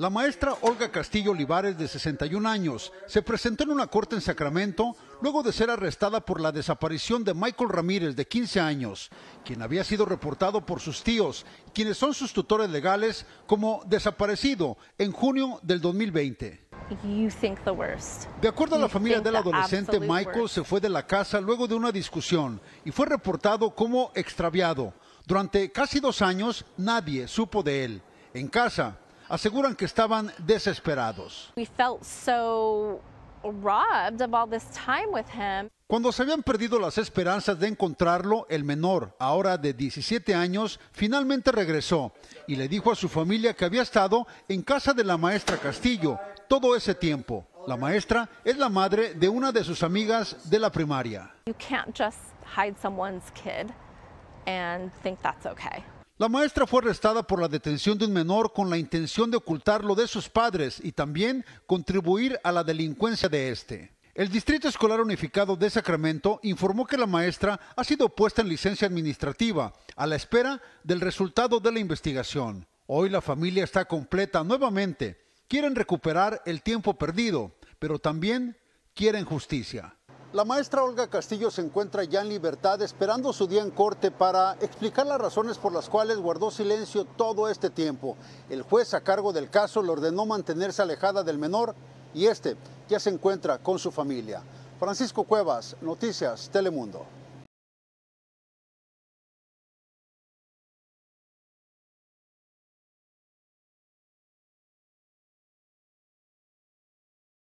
La maestra Olga Castillo Olivares, de 61 años, se presentó en una corte en Sacramento luego de ser arrestada por la desaparición de Michael Ramírez, de 15 años, quien había sido reportado por sus tíos, quienes son sus tutores legales, como desaparecido en junio del 2020. De acuerdo a la familia del adolescente, Michael se fue de la casa luego de una discusión y fue reportado como extraviado. Durante casi dos años nadie supo de él. En casa, aseguran que estaban desesperados. Cuando se habían perdido las esperanzas de encontrarlo, el menor, ahora de 17 años, finalmente regresó y le dijo a su familia que había estado en casa de la maestra Castillo todo ese tiempo. La maestra es la madre de una de sus amigas de la primaria. La maestra fue arrestada por la detención de un menor con la intención de ocultarlo de sus padres y también contribuir a la delincuencia de este. El Distrito Escolar Unificado de Sacramento informó que la maestra ha sido puesta en licencia administrativa a la espera del resultado de la investigación. Hoy la familia está completa nuevamente. Quieren recuperar el tiempo perdido, pero también quieren justicia. La maestra Olga Castillo se encuentra ya en libertad esperando su día en corte para explicar las razones por las cuales guardó silencio todo este tiempo. El juez a cargo del caso le ordenó mantenerse alejada del menor y este ya se encuentra con su familia. Francisco Cuevas, Noticias Telemundo.